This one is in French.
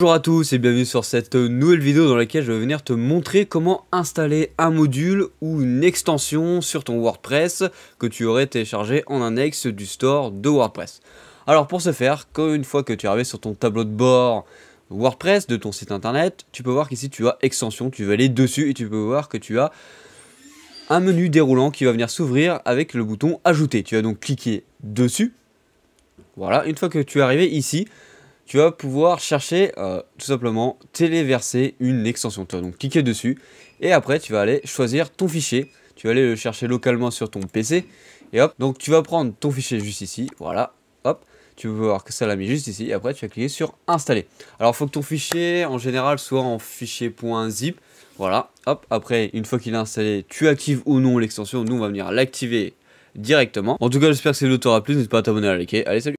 Bonjour à tous et bienvenue sur cette nouvelle vidéo dans laquelle je vais venir te montrer comment installer un module ou une extension sur ton WordPress que tu aurais téléchargé en annexe du store de WordPress. Alors pour ce faire, une fois que tu es arrivé sur ton tableau de bord WordPress de ton site internet, tu peux voir qu'ici tu as extension, tu vas aller dessus et tu peux voir que tu as un menu déroulant qui va venir s'ouvrir avec le bouton ajouter. Tu vas donc cliquer dessus. Voilà, une fois que tu es arrivé ici, tu vas pouvoir chercher euh, tout simplement téléverser une extension. Tu donc cliquer dessus et après tu vas aller choisir ton fichier. Tu vas aller le chercher localement sur ton PC et hop. Donc tu vas prendre ton fichier juste ici, voilà, hop. Tu vas voir que ça l'a mis juste ici et après tu vas cliquer sur installer. Alors il faut que ton fichier en général soit en fichier .zip. Voilà, hop, après une fois qu'il est installé, tu actives ou non l'extension, nous on va venir l'activer directement. En tout cas j'espère que c'est vidéo t'aura plu, n'hésite pas à t'abonner à liker, allez salut